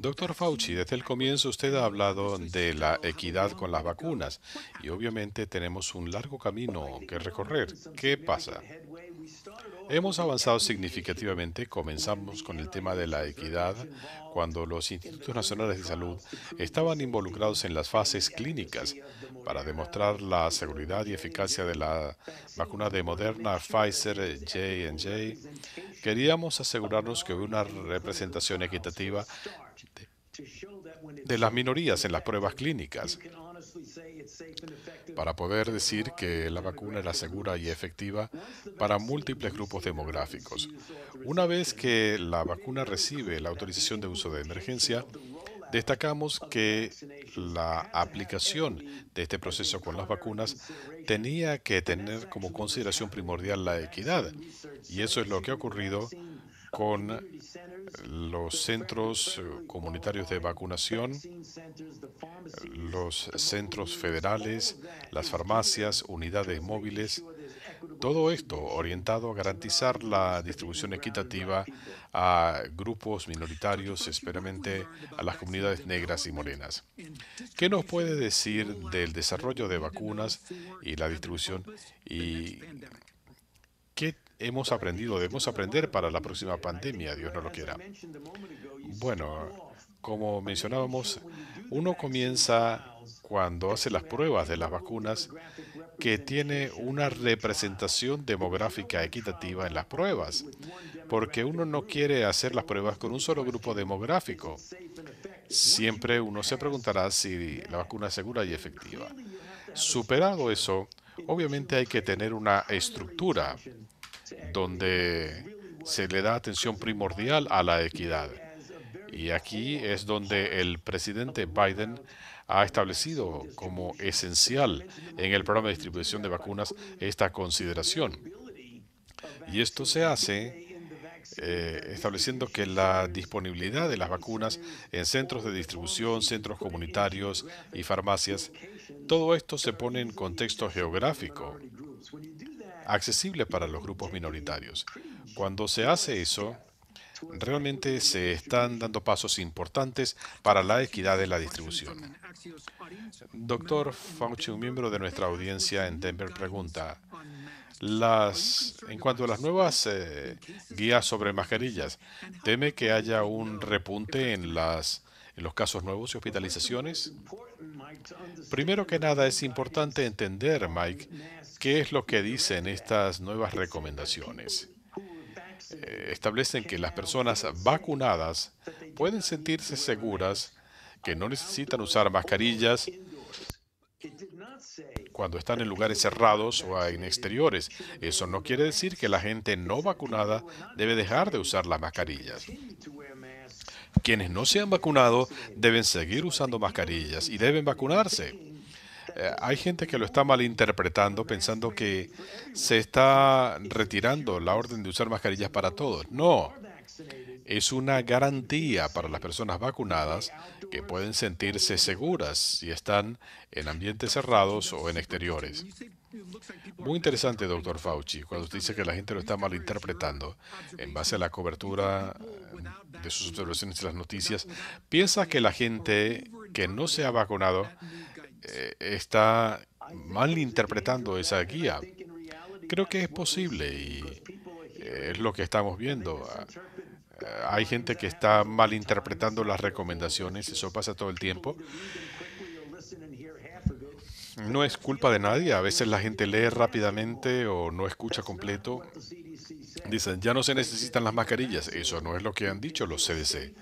doctor Fauci, desde el comienzo usted ha hablado de la equidad con las vacunas y obviamente tenemos un largo camino que recorrer. ¿Qué pasa? Hemos avanzado significativamente. Comenzamos con el tema de la equidad cuando los institutos nacionales de salud estaban involucrados en las fases clínicas para demostrar la seguridad y eficacia de la vacuna de Moderna, Pfizer, J&J. Queríamos asegurarnos que hubiera una representación equitativa de las minorías en las pruebas clínicas para poder decir que la vacuna era segura y efectiva para múltiples grupos demográficos. Una vez que la vacuna recibe la autorización de uso de emergencia, Destacamos que la aplicación de este proceso con las vacunas tenía que tener como consideración primordial la equidad, y eso es lo que ha ocurrido con los centros eh, comunitarios de vacunación, los centros federales, las farmacias, unidades móviles, todo esto orientado a garantizar la distribución equitativa a grupos minoritarios, especialmente a las comunidades negras y morenas. ¿Qué nos puede decir del desarrollo de vacunas y la distribución y hemos aprendido, debemos aprender para la próxima pandemia, Dios no lo quiera. Bueno, como mencionábamos, uno comienza cuando hace las pruebas de las vacunas que tiene una representación demográfica equitativa en las pruebas, porque uno no quiere hacer las pruebas con un solo grupo demográfico. Siempre uno se preguntará si la vacuna es segura y efectiva. Superado eso, obviamente hay que tener una estructura donde se le da atención primordial a la equidad. Y aquí es donde el presidente Biden ha establecido como esencial en el programa de distribución de vacunas esta consideración. Y esto se hace eh, estableciendo que la disponibilidad de las vacunas en centros de distribución, centros comunitarios y farmacias, todo esto se pone en contexto geográfico accesible para los grupos minoritarios. Cuando se hace eso, realmente se están dando pasos importantes para la equidad de la distribución. Doctor Fauci, un miembro de nuestra audiencia en Denver, pregunta, en cuanto a las nuevas eh, guías sobre mascarillas, ¿teme que haya un repunte en, las, en los casos nuevos y hospitalizaciones? Primero que nada, es importante entender, Mike, ¿Qué es lo que dicen estas nuevas recomendaciones? Eh, establecen que las personas vacunadas pueden sentirse seguras, que no necesitan usar mascarillas cuando están en lugares cerrados o en exteriores. Eso no quiere decir que la gente no vacunada debe dejar de usar las mascarillas. Quienes no se han vacunado deben seguir usando mascarillas y deben vacunarse. Eh, hay gente que lo está malinterpretando pensando que se está retirando la orden de usar mascarillas para todos. No, es una garantía para las personas vacunadas que pueden sentirse seguras si están en ambientes cerrados o en exteriores. Muy interesante, doctor Fauci, cuando usted dice que la gente lo está malinterpretando en base a la cobertura eh, de sus observaciones y las noticias. ¿Piensa que la gente que no se ha vacunado eh, está mal interpretando esa guía. Creo que es posible y eh, es lo que estamos viendo. Ah, hay gente que está malinterpretando las recomendaciones, eso pasa todo el tiempo. No es culpa de nadie, a veces la gente lee rápidamente o no escucha completo. Dicen, ya no se necesitan las mascarillas, eso no es lo que han dicho los CDC.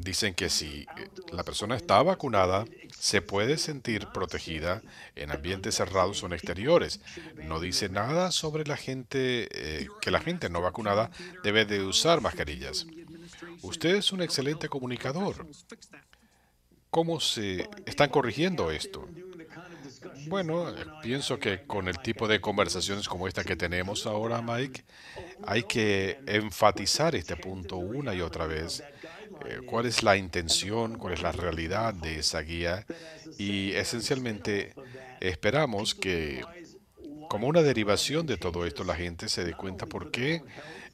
Dicen que si eh, la persona está vacunada, se puede sentir protegida en ambientes cerrados o en exteriores. No dice nada sobre la gente eh, que la gente no vacunada debe de usar mascarillas. Usted es un excelente comunicador. ¿Cómo se están corrigiendo esto? Bueno, pienso que con el tipo de conversaciones como esta que tenemos ahora, Mike, hay que enfatizar este punto una y otra vez eh, cuál es la intención, cuál es la realidad de esa guía y esencialmente esperamos que como una derivación de todo esto la gente se dé cuenta por qué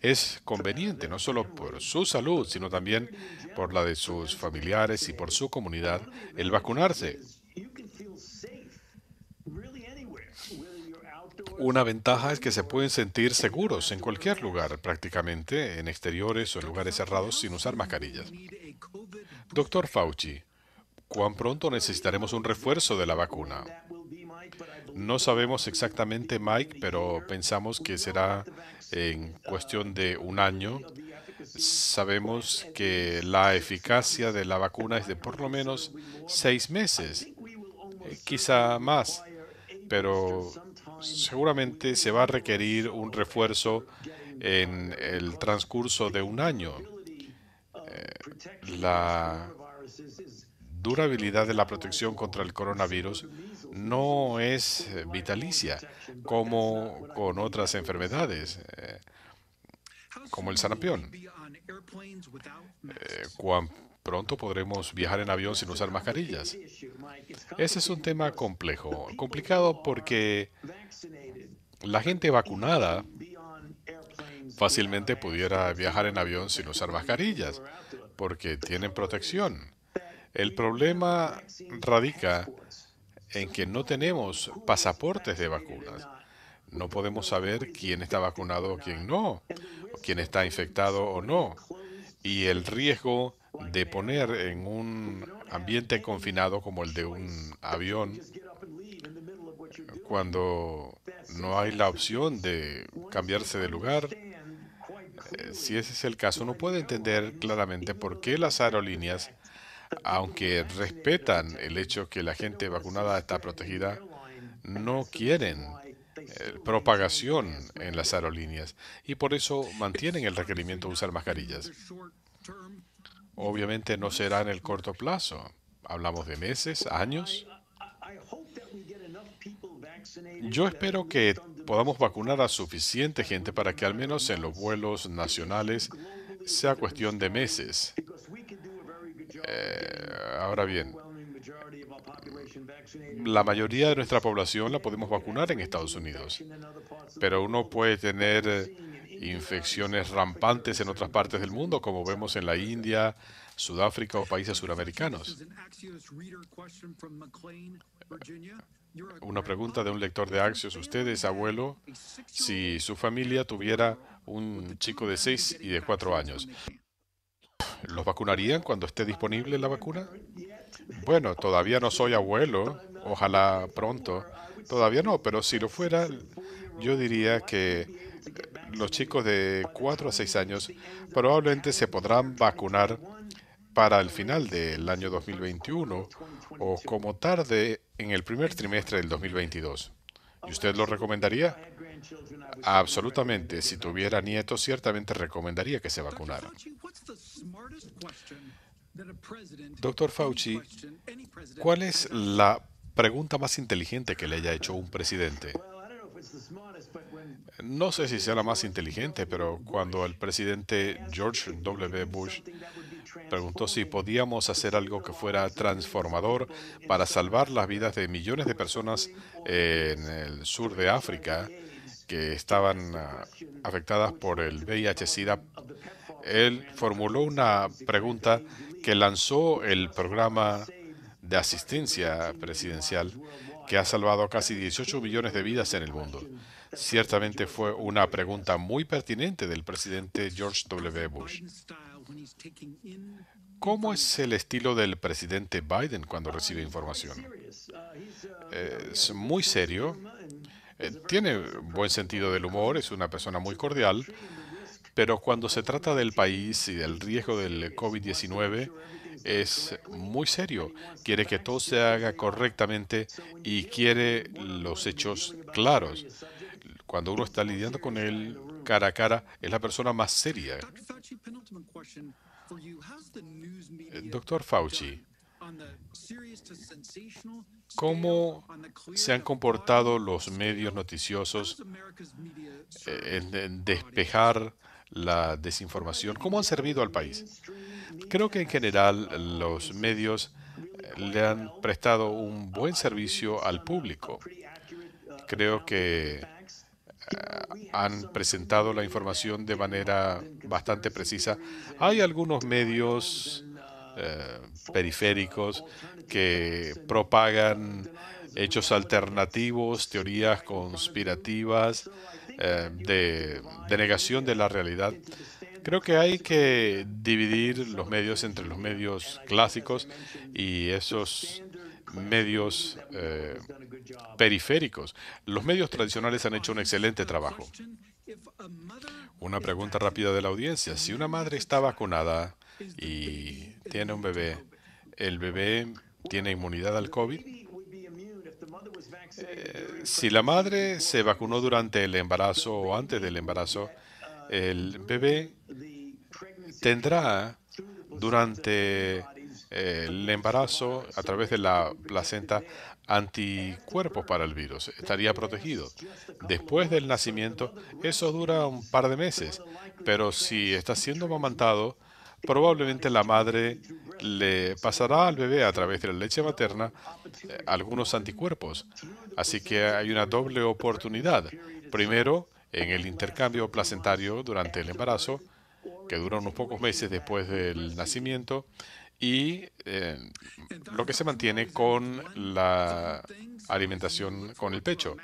es conveniente, no solo por su salud, sino también por la de sus familiares y por su comunidad, el vacunarse. Una ventaja es que se pueden sentir seguros en cualquier lugar, prácticamente, en exteriores o en lugares cerrados sin usar mascarillas. Doctor Fauci, ¿cuán pronto necesitaremos un refuerzo de la vacuna? No sabemos exactamente, Mike, pero pensamos que será en cuestión de un año. Sabemos que la eficacia de la vacuna es de por lo menos seis meses, eh, quizá más, pero seguramente se va a requerir un refuerzo en el transcurso de un año. Eh, la durabilidad de la protección contra el coronavirus no es eh, vitalicia como con otras enfermedades, eh, como el sarampión. Pronto podremos viajar en avión sin usar mascarillas. Ese es un tema complejo, complicado porque la gente vacunada fácilmente pudiera viajar en avión sin usar mascarillas porque tienen protección. El problema radica en que no tenemos pasaportes de vacunas. No podemos saber quién está vacunado o quién no, quién está infectado o no. Y el riesgo de poner en un ambiente confinado como el de un avión cuando no hay la opción de cambiarse de lugar. Eh, si ese es el caso, no puede entender claramente por qué las aerolíneas, aunque respetan el hecho que la gente vacunada está protegida, no quieren eh, propagación en las aerolíneas y por eso mantienen el requerimiento de usar mascarillas. Obviamente no será en el corto plazo. Hablamos de meses, años. Yo espero que podamos vacunar a suficiente gente para que al menos en los vuelos nacionales sea cuestión de meses. Eh, ahora bien, la mayoría de nuestra población la podemos vacunar en Estados Unidos, pero uno puede tener infecciones rampantes en otras partes del mundo, como vemos en la India, Sudáfrica o países suramericanos. Una pregunta de un lector de Axios. Usted es abuelo si su familia tuviera un chico de 6 y de 4 años. ¿Los vacunarían cuando esté disponible la vacuna? Bueno, todavía no soy abuelo, ojalá pronto. Todavía no, pero si lo fuera, yo diría que los chicos de 4 a 6 años probablemente se podrán vacunar para el final del año 2021 o como tarde en el primer trimestre del 2022. ¿Y usted lo recomendaría? Absolutamente. Si tuviera nietos, ciertamente recomendaría que se vacunaran. Doctor Fauci, ¿cuál es la pregunta más inteligente que le haya hecho un presidente? no sé si sea la más inteligente, pero cuando el presidente George W. Bush preguntó si podíamos hacer algo que fuera transformador para salvar las vidas de millones de personas en el sur de África que estaban ah, afectadas por el VIH-Sida, él formuló una pregunta que lanzó el programa de asistencia presidencial que ha salvado casi 18 millones de vidas en el mundo. Ciertamente fue una pregunta muy pertinente del presidente George W. Bush. ¿Cómo es el estilo del presidente Biden cuando recibe información? Es muy serio, eh, tiene buen sentido del humor, es una persona muy cordial, pero cuando se trata del país y del riesgo del COVID-19, es muy serio. Quiere que todo se haga correctamente y quiere los hechos claros. Cuando uno está lidiando con él cara a cara, es la persona más seria. Doctor Fauci, ¿cómo se han comportado los medios noticiosos eh, en despejar la desinformación? ¿Cómo han servido al país? Creo que en general los medios eh, le han prestado un buen servicio al público. Creo que han presentado la información de manera bastante precisa. Hay algunos medios eh, periféricos que propagan hechos alternativos, teorías conspirativas eh, de, de negación de la realidad. Creo que hay que dividir los medios entre los medios clásicos y esos medios eh, periféricos. Los medios tradicionales han hecho un excelente trabajo. Una pregunta rápida de la audiencia. Si una madre está vacunada y tiene un bebé, ¿el bebé tiene inmunidad al COVID? Eh, si la madre se vacunó durante el embarazo o antes del embarazo, el bebé tendrá durante eh, el embarazo a través de la placenta anticuerpos para el virus. Estaría protegido. Después del nacimiento, eso dura un par de meses, pero si está siendo amamantado, probablemente la madre le pasará al bebé a través de la leche materna eh, algunos anticuerpos. Así que hay una doble oportunidad. Primero, en el intercambio placentario durante el embarazo, que dura unos pocos meses después del nacimiento, y eh, lo que se mantiene con la alimentación con el pecho.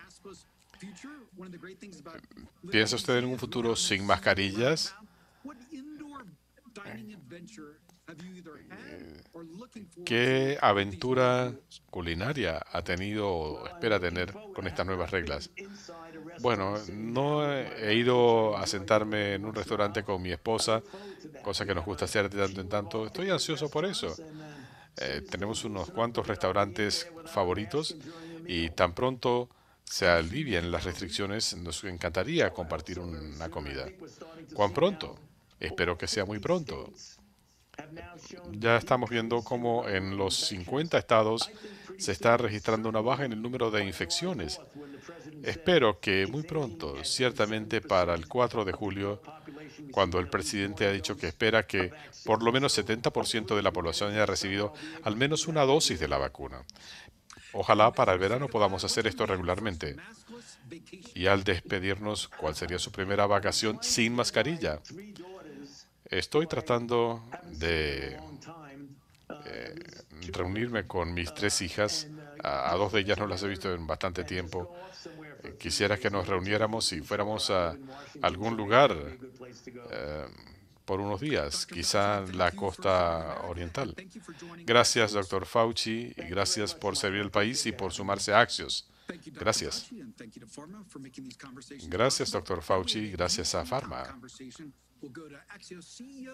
¿Piensa usted en un futuro sin mascarillas? Eh, ¿Qué aventura culinaria ha tenido o espera tener con estas nuevas reglas? Bueno, no he ido a sentarme en un restaurante con mi esposa, cosa que nos gusta hacer de tanto en tanto. Estoy ansioso por eso. Eh, tenemos unos cuantos restaurantes favoritos y tan pronto se alivien las restricciones, nos encantaría compartir una comida. ¿Cuán pronto? Espero que sea muy pronto. Ya estamos viendo cómo en los 50 estados se está registrando una baja en el número de infecciones. Espero que muy pronto, ciertamente para el 4 de julio, cuando el presidente ha dicho que espera que por lo menos 70% de la población haya recibido al menos una dosis de la vacuna. Ojalá para el verano podamos hacer esto regularmente. Y al despedirnos, ¿cuál sería su primera vacación sin mascarilla? Estoy tratando de eh, reunirme con mis tres hijas. A, dos de ellas no las he visto en bastante tiempo. Eh, quisiera que nos reuniéramos y fuéramos a algún lugar eh, por unos días, quizá la costa oriental. Gracias, doctor Fauci, y gracias por servir el país y por sumarse a Axios. Gracias. Gracias, doctor Fauci, gracias a Pharma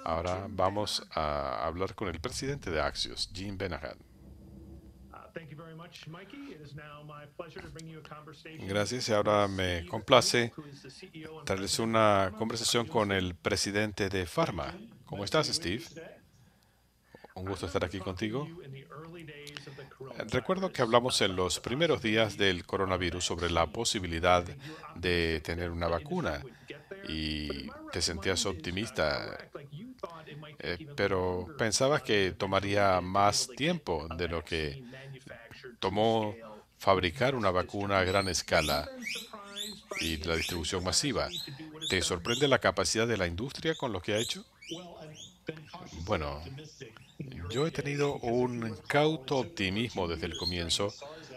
Ahora vamos a hablar con el presidente de Axios, Jim Benahan. Ah, Gracias y ahora me e complace e traerles una conversación con el presidente de Pharma. ¿Cómo estás, Steve? Un gusto estar aquí contigo. Eh, recuerdo que hablamos en los primeros días del coronavirus sobre la posibilidad de tener una vacuna y te sentías optimista, eh, pero pensabas que tomaría más tiempo de lo que tomó fabricar una vacuna a gran escala y la distribución masiva. ¿Te sorprende la capacidad de la industria con lo que ha hecho? Bueno, yo he tenido un cauto optimismo desde el comienzo,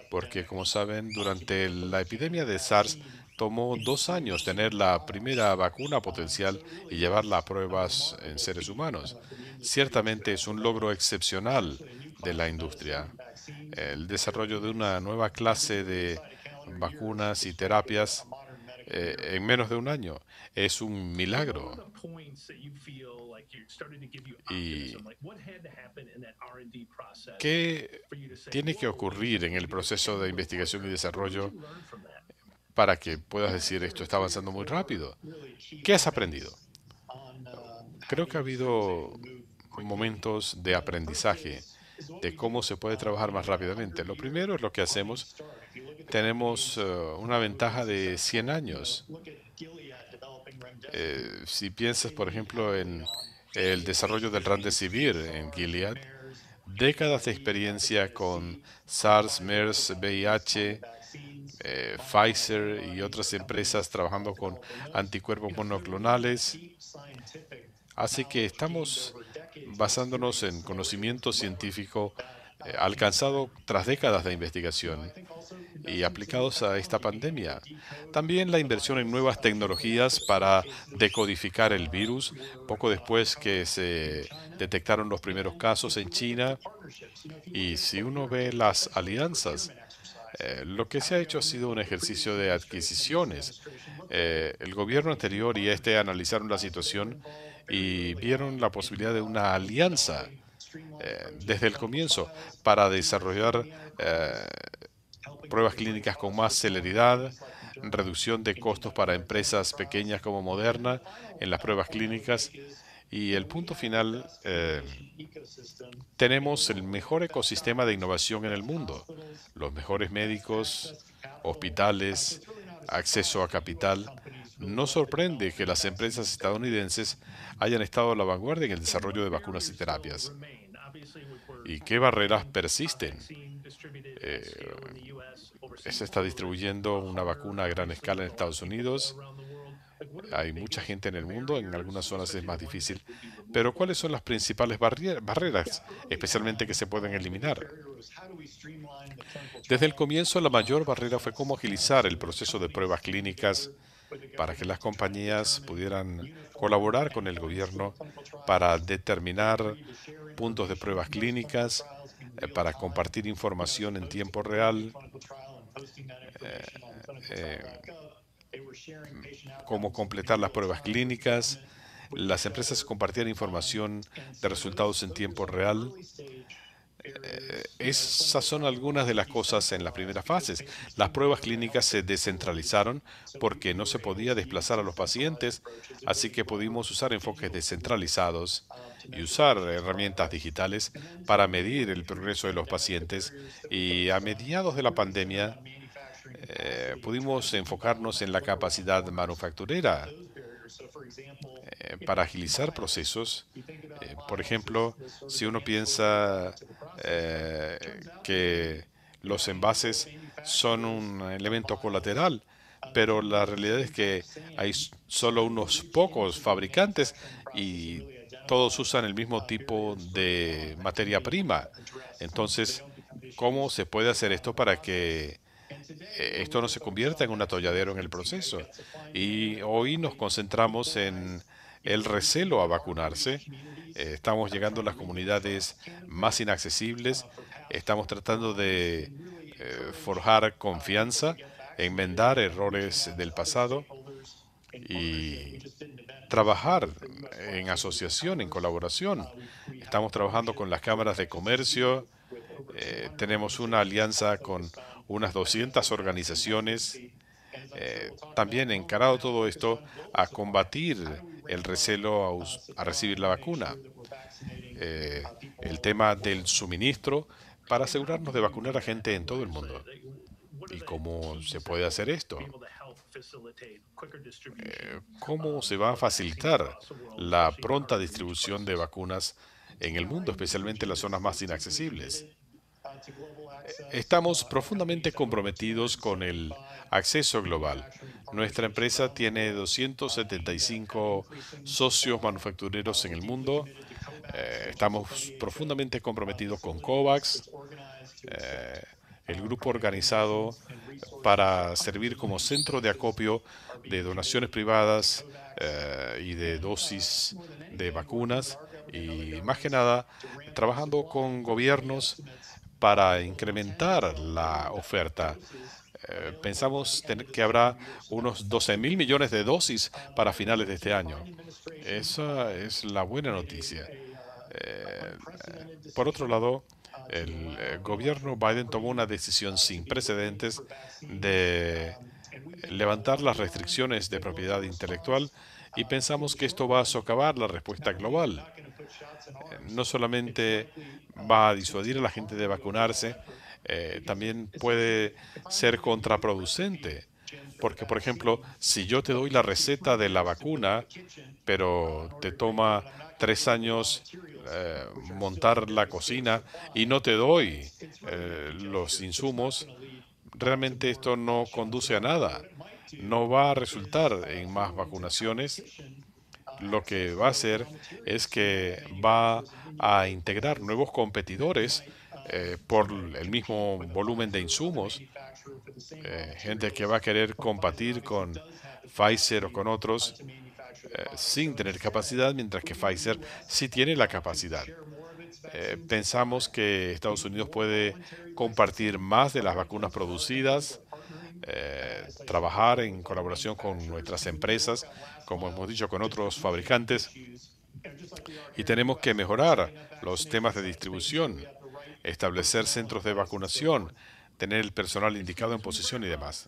porque como saben, durante la epidemia de SARS tomó dos años tener la primera vacuna potencial y llevarla a pruebas en seres humanos. Ciertamente es un logro excepcional de la industria. El desarrollo de una nueva clase de vacunas y terapias eh, en menos de un año es un milagro. qué tiene que ocurrir en el proceso de investigación y desarrollo para que puedas decir esto está avanzando muy rápido. ¿Qué has aprendido? Creo que ha habido momentos de aprendizaje de cómo se puede trabajar más rápidamente. Lo primero es lo que hacemos. Tenemos eh, una ventaja de 100 años. Eh, si piensas, por ejemplo, en el desarrollo del civil en Gilead, décadas de experiencia con SARS, MERS, VIH, eh, Pfizer y otras empresas trabajando con anticuerpos monoclonales. Así que estamos basándonos en conocimiento científico eh, alcanzado tras décadas de investigación y aplicados a esta pandemia. También la inversión en nuevas tecnologías para decodificar el virus, poco después que se detectaron los primeros casos en China. Y si uno ve las alianzas eh, lo que se ha hecho ha sido un ejercicio de adquisiciones. Eh, el gobierno anterior y este analizaron la situación y vieron la posibilidad de una alianza eh, desde el comienzo para desarrollar pruebas clínicas con más celeridad, reducción de costos para empresas pequeñas como Moderna en las pruebas clínicas y el punto final, eh, tenemos el mejor ecosistema de innovación en el mundo, los mejores médicos, hospitales, acceso a capital. No sorprende que las empresas estadounidenses hayan estado a la vanguardia en el desarrollo de vacunas y terapias. ¿Y qué barreras persisten? Eh, se está distribuyendo una vacuna a gran escala en Estados Unidos hay mucha gente en el mundo, en algunas zonas es más difícil. Pero ¿cuáles son las principales barreras, especialmente que se pueden eliminar? Desde el comienzo, la mayor barrera fue cómo agilizar el proceso de pruebas clínicas para que las compañías pudieran colaborar con el gobierno para determinar puntos de pruebas clínicas, eh, para compartir información en tiempo real, eh, eh, cómo completar las pruebas clínicas. Las empresas compartían información de resultados en tiempo real. Eh, esas son algunas de las cosas en las primeras fases. Las pruebas clínicas se descentralizaron porque no se podía desplazar a los pacientes, así que pudimos usar enfoques descentralizados y usar herramientas digitales para medir el progreso de los pacientes. Y a mediados de la pandemia, eh, pudimos enfocarnos en la capacidad manufacturera eh, para agilizar procesos. Eh, por ejemplo, si uno piensa que los envases son un elemento colateral, pero la realidad es que hay solo unos pocos fabricantes y todos usan el mismo tipo de materia prima. Entonces, ¿cómo se puede hacer esto para que esto no se convierta en un atolladero en el proceso. Y hoy nos concentramos en el recelo a vacunarse. Eh, estamos llegando a las comunidades más inaccesibles. Estamos tratando de eh, forjar confianza, enmendar errores del pasado y trabajar en asociación, en colaboración. Estamos trabajando con las cámaras de comercio. Eh, tenemos una alianza con unas 200 organizaciones eh, también encarado todo esto a combatir el recelo a, recibir la vacuna. Eh, el tema del suministro para asegurarnos de vacunar a gente en todo el mundo. ¿Y cómo se puede hacer esto? Eh, ¿Cómo se va a facilitar la pronta distribución de vacunas en el mundo, especialmente en las zonas más inaccesibles? Estamos profundamente comprometidos con el acceso global. Nuestra empresa tiene 275 socios manufactureros en el mundo. Eh, estamos profundamente comprometidos con COVAX, eh, el grupo organizado para servir como centro de acopio de donaciones privadas eh, y de dosis de vacunas y más que nada trabajando con gobiernos para incrementar la oferta. Eh, pensamos que habrá unos 12 mil millones de dosis para finales de este año. Esa es la buena noticia. Eh, por otro lado, el eh, gobierno Biden tomó una decisión sin precedentes de levantar las restricciones de propiedad intelectual y pensamos que esto va a socavar la respuesta global eh, no solamente va a disuadir a la gente de vacunarse, eh, también puede ser contraproducente. Porque, por ejemplo, si yo te doy la receta de la vacuna, pero te toma tres años eh, montar la cocina y no te doy los insumos, realmente esto no conduce a nada. No va a resultar en más vacunaciones lo que va a hacer es que va a integrar nuevos competidores eh, por el mismo volumen de insumos, eh, gente que va a querer competir con Pfizer o con otros eh, sin tener capacidad, mientras que Pfizer sí tiene la capacidad. pensamos que Estados Unidos puede compartir más de las vacunas producidas, trabajar en colaboración con nuestras empresas como hemos dicho, con otros fabricantes. Y tenemos que mejorar los temas de distribución, establecer centros de vacunación, tener el personal indicado en posición y demás.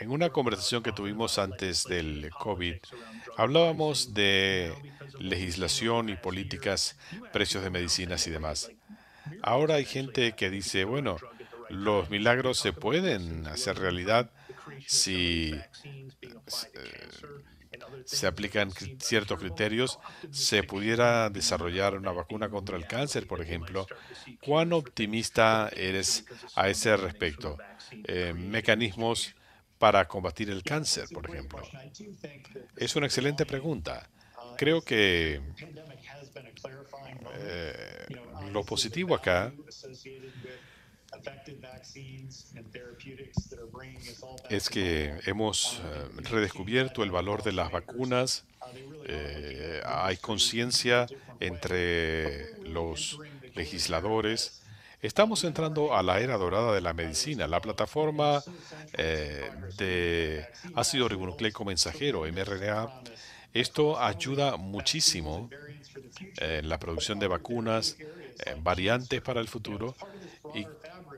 en una conversación que tuvimos antes del COVID, hablábamos de legislación y políticas, precios de medicinas y demás. Ahora hay gente que dice, bueno, los milagros se pueden hacer realidad si este, se aplican ciertos criterios, se pudiera desarrollar una vacuna contra el cáncer, por ejemplo. ¿Cuán optimista eres a ese respecto? Eh, mecanismos para combatir el cáncer, por ejemplo? Es una excelente pregunta. Uh, Creo que eh, lo positivo acá es que hemos eh, redescubierto el valor de las vacunas. Eh, hay conciencia entre los legisladores. Estamos entrando a la era dorada de la medicina. La plataforma eh, de ácido ribonucleico mensajero, mRNA, esto ayuda muchísimo en la producción de vacunas, variantes para el futuro y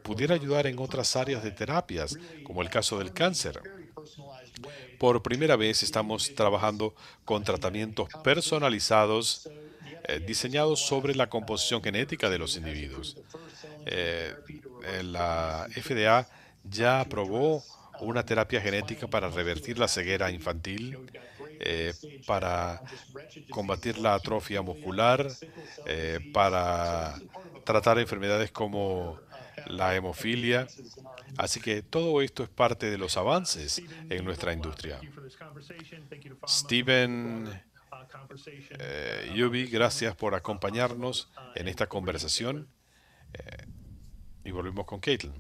pudiera ayudar en otras áreas de terapias, como el caso del cáncer. Por primera vez estamos trabajando con tratamientos personalizados eh, diseñados sobre la composición genética de los individuos. Eh, eh, la FDA ya aprobó una terapia genética para revertir la ceguera infantil eh, para combatir la atrofia muscular, eh, para tratar enfermedades como la hemofilia. Así que todo esto es parte de los avances en nuestra industria. Steven eh, Yubi, gracias por acompañarnos en esta conversación. y volvemos con Caitlin.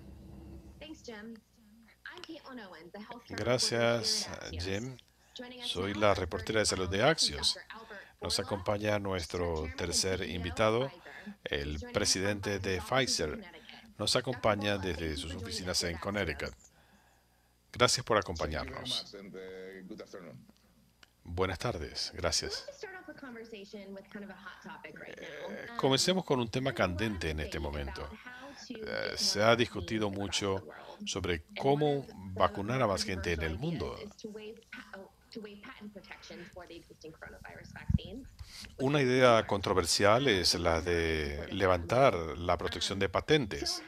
Gracias, Jim. Soy la reportera de salud de Axios. Nos acompaña nuestro tercer e invitado, el presidente de Pfizer. Nos acompaña desde sus oficinas en Connecticut. Gracias por acompañarnos. Buenas tardes, gracias. Eh, um, comencemos con un tema candente en este momento. Eh, se ha discutido mucho sobre cómo vacunar a más gente en el mundo. Una idea controversial es la de levantar la protección de patentes.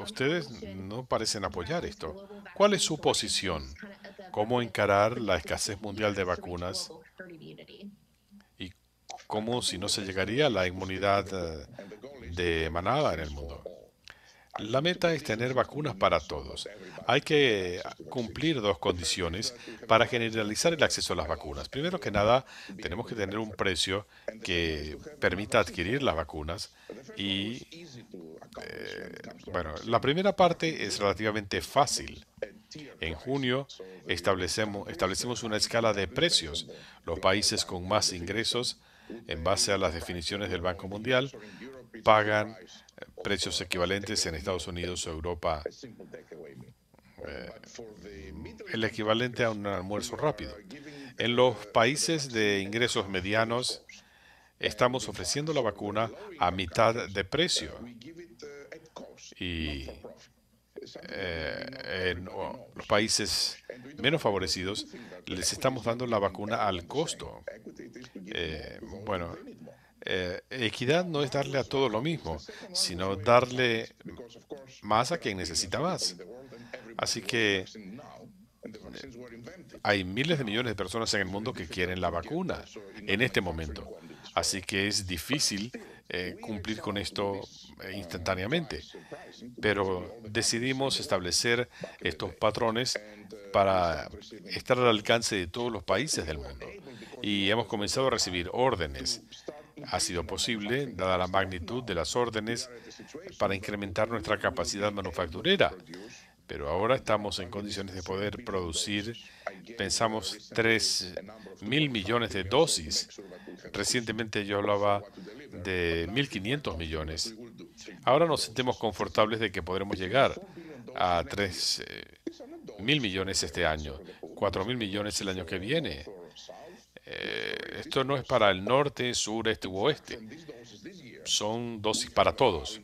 Ustedes no parecen apoyar esto. ¿Cuál es su posición? ¿Cómo encarar la escasez mundial de vacunas? ¿Y cómo si no se llegaría a la inmunidad eh, de manada en el mundo? La meta es tener vacunas para todos. Hay que cumplir dos condiciones para generalizar el acceso a las vacunas. Primero que nada, tenemos que tener un precio que permita adquirir las vacunas y, eh, bueno, la primera parte es relativamente fácil. En junio establecemos, establecemos una escala de precios. Los países con más ingresos, en base a las definiciones del Banco Mundial, pagan precios equivalentes en Estados Unidos o Europa. Eh, el equivalente a un almuerzo rápido. En los países de ingresos medianos estamos ofreciendo la vacuna a mitad de precio y eh, en los países menos favorecidos les estamos dando la vacuna al costo. Eh, bueno, eh, equidad no es darle a todo lo mismo, sino darle más a quien necesita más. Así que eh, hay miles de millones de personas en el mundo que quieren la vacuna en este momento. Así que es difícil eh, cumplir con esto instantáneamente. Pero decidimos establecer estos patrones para estar al alcance de todos los países del mundo. Y hemos comenzado a recibir órdenes ha sido posible, dada la magnitud de las órdenes, para incrementar nuestra capacidad manufacturera. Pero ahora estamos en condiciones de poder producir, pensamos, 3 mil millones de dosis. Recientemente yo hablaba de 1.500 millones. Ahora nos sentimos confortables de que podremos llegar a 3 eh, mil millones este año, 4 mil millones el año que viene. Eh, esto no es para el norte, sur, este u oeste. Son dosis para todos.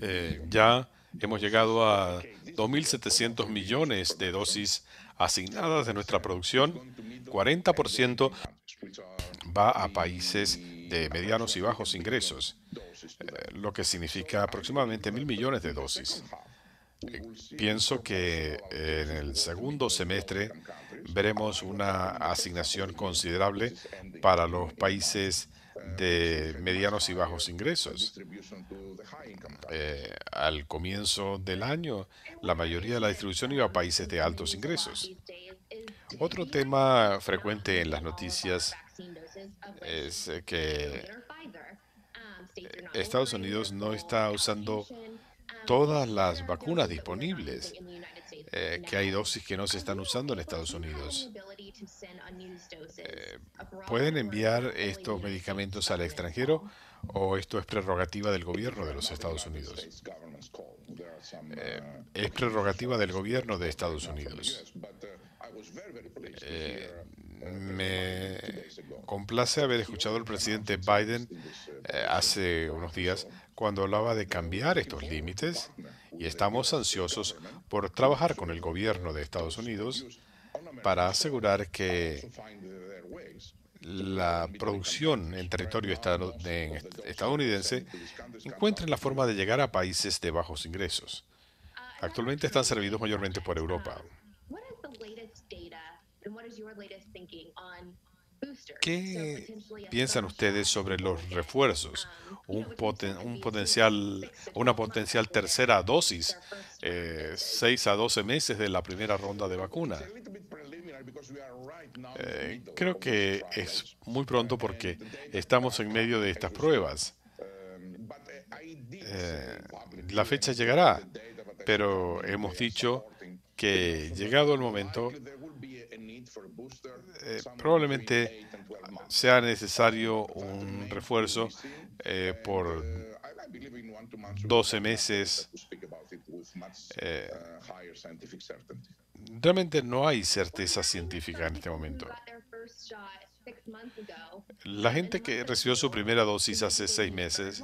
Eh, ya hemos llegado a 2.700 millones de dosis asignadas de nuestra producción. 40% va a países de medianos y bajos ingresos, eh, lo que significa aproximadamente mil millones de dosis. pienso que en el segundo semestre veremos una asignación considerable para los países de medianos y bajos ingresos. Eh, al comienzo del año, la mayoría de la distribución iba a países de altos ingresos. Otro tema frecuente en las noticias es que Estados Unidos no está usando todas las vacunas disponibles. Eh, que hay dosis que no se están usando en Estados Unidos. Eh, ¿Pueden enviar estos medicamentos al extranjero o esto es prerrogativa del gobierno de los Estados Unidos? Eh, es prerrogativa del gobierno de Estados Unidos. me complace haber escuchado al presidente Biden hace unos días cuando hablaba de cambiar estos límites y estamos ansiosos por trabajar con el gobierno de Estados Unidos para asegurar que la producción en territorio estadounidense encuentre la forma de llegar a países de bajos ingresos. Actualmente están servidos mayormente por Europa. ¿Qué piensan ustedes sobre los refuerzos? Un, potencial, una potencial tercera dosis, eh, 6 a 12 meses de la primera ronda de vacuna. Eh, creo que es muy pronto porque estamos en medio de estas pruebas. Eh, la fecha llegará, pero hemos dicho que llegado el momento eh, probablemente sea necesario un refuerzo eh, por 12 meses. Eh, realmente no hay certeza científica en este momento. La gente que recibió su primera dosis hace seis meses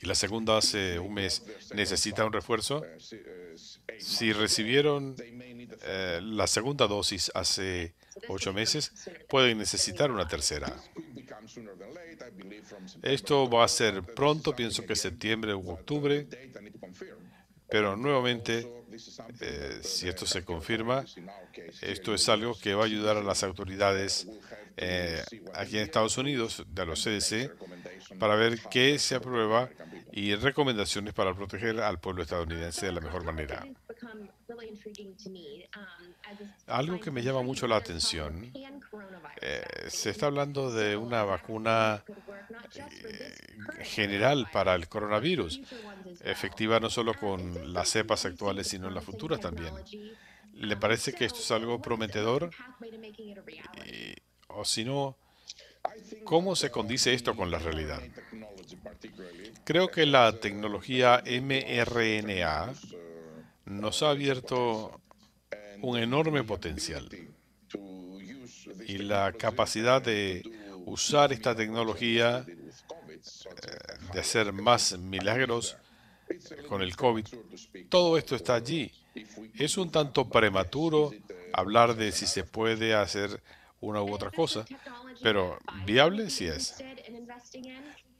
y la segunda hace un mes necesita un refuerzo si recibieron eh, la segunda dosis hace ocho meses, pueden necesitar una tercera. Esto va a ser pronto, pienso que septiembre u octubre, pero nuevamente, eh, si esto se confirma, esto es algo que va a ayudar a las autoridades eh, aquí en Estados Unidos, de los CDC, para ver qué se aprueba y recomendaciones para proteger al pueblo estadounidense de la mejor manera. Um, algo que me llama mucho la atención, eh, se está hablando de una vacuna eh, general para el coronavirus, efectiva no solo uh, con las cepas actuales, sino en las futuras también. ¿Le um, parece que esto es algo prometedor? o si no, ¿Cómo se condice esto con la realidad? Creo que la tecnología mRNA nos ha abierto un enorme potencial y la capacidad de usar esta tecnología, eh, de hacer más milagros con el COVID, todo esto está allí. Es un tanto prematuro hablar de si se puede hacer una u otra cosa, pero viable si es.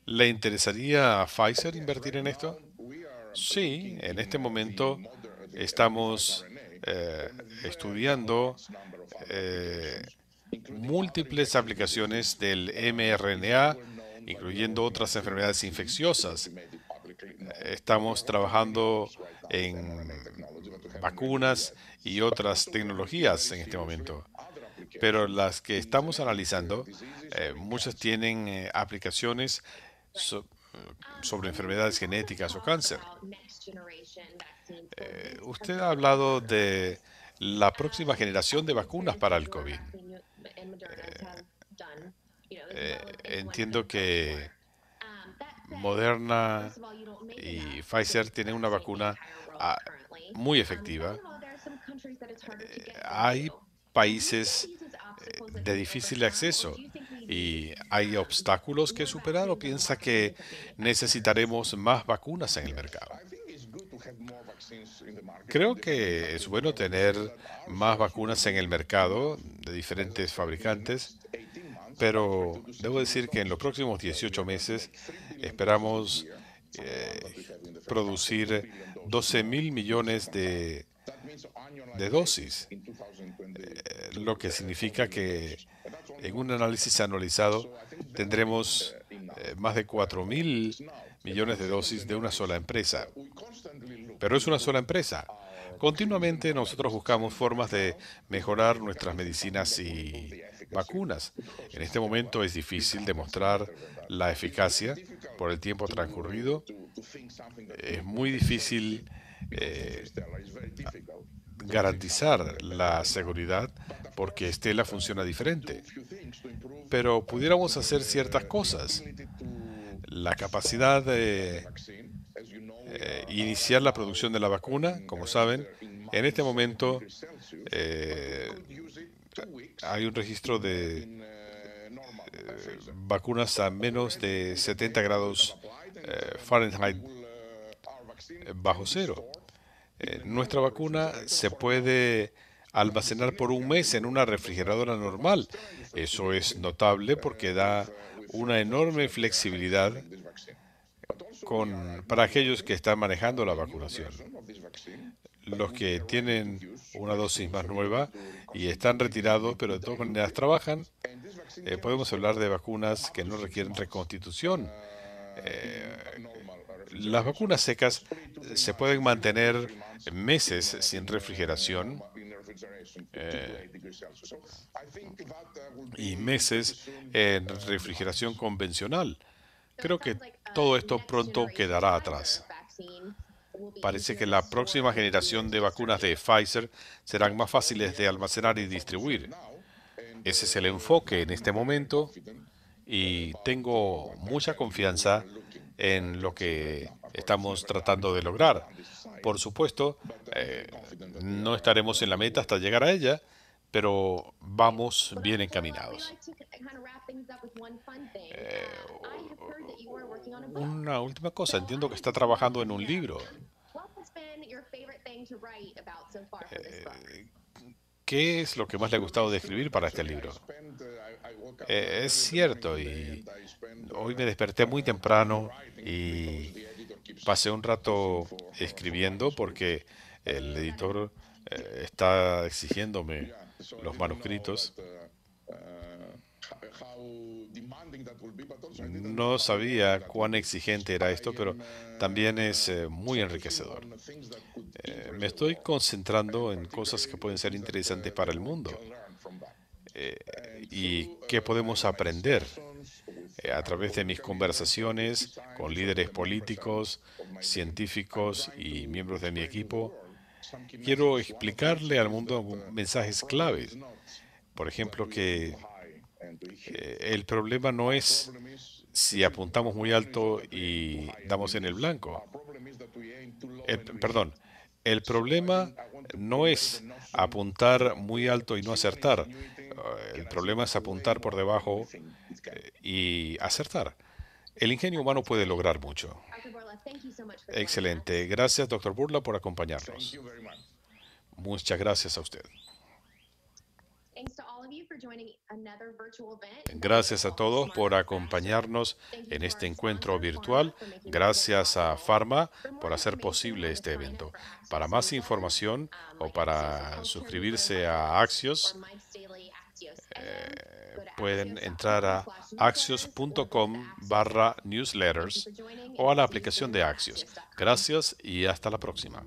¿Le interesaría a Pfizer invertir en esto? Sí, en este momento estamos eh, estudiando eh, múltiples aplicaciones del mRNA, incluyendo otras enfermedades infecciosas. Estamos trabajando en vacunas y otras tecnologías en este momento. Pero las que estamos analizando, eh, muchas tienen aplicaciones sobre enfermedades genéticas o cáncer. Eh, usted ha hablado de la próxima generación de vacunas para el COVID. Eh, entiendo que Moderna y Pfizer tienen una vacuna ah, muy efectiva. Eh, hay países de difícil acceso y hay obstáculos que superar o piensa que necesitaremos más vacunas en el mercado. Creo que es bueno tener más vacunas en el mercado de diferentes fabricantes, pero debo decir que en los próximos 18 meses esperamos eh, producir 12 mil millones de, dosis, eh, lo que significa que en un análisis analizado tendremos eh, más de 4 mil millones de dosis de una sola empresa. Pero es una sola empresa. Continuamente nosotros buscamos formas de mejorar nuestras medicinas y vacunas. En este momento es difícil demostrar la eficacia por el tiempo transcurrido. Es muy difícil eh, garantizar la seguridad porque Estela funciona diferente. Pero pudiéramos hacer ciertas cosas la capacidad de eh, iniciar la producción de la vacuna. Como saben, en este momento eh, hay un registro de eh, vacunas a menos de 70 grados Fahrenheit bajo cero. nuestra vacuna se puede almacenar por un mes en una refrigeradora normal. Eso es notable porque da una enorme flexibilidad con, para aquellos que están manejando la vacunación. Los que tienen una dosis más nueva y están retirados, pero de todas maneras trabajan, eh, podemos hablar de vacunas que no requieren reconstitución. Eh, las vacunas secas se pueden mantener meses sin refrigeración Uh, y meses en refrigeración convencional. Creo que todo esto pronto quedará atrás. Parece que la próxima generación de vacunas de Pfizer serán más fáciles de almacenar y distribuir. Ese es el enfoque en este momento y tengo mucha confianza en lo que estamos tratando de lograr. Por supuesto, eh, no estaremos en la meta hasta llegar a ella, pero vamos bien encaminados. Eh, una última cosa, entiendo que está trabajando en un libro. Eh, ¿Qué es lo que más le ha gustado de escribir para este libro? es cierto, y hoy me desperté muy temprano y pasé un rato escribiendo porque el editor eh, está exigiéndome los manuscritos. No sabía cuán exigente era esto, pero también es eh, muy enriquecedor. Eh, me estoy concentrando en cosas que pueden ser interesantes para el mundo y qué podemos aprender eh, a través de mis conversaciones con líderes políticos, científicos y miembros de mi equipo, quiero explicarle al mundo mensajes claves. Por ejemplo, que eh, el problema no es si apuntamos muy alto y damos en el blanco. perdón, el problema no es apuntar muy alto y no acertar. Eh, el problema es apuntar por debajo eh, y acertar. El ingenio humano puede lograr mucho. Excelente. Gracias, doctor Burla, por acompañarnos. Muchas gracias a usted. Gracias a todos por acompañarnos en este encuentro virtual. Gracias a Pharma por hacer posible este evento. Para más información um, o para suscribirse a Axios, eh, pueden entrar a axios.com barra newsletters o a la aplicación de Axios. Gracias y hasta la próxima.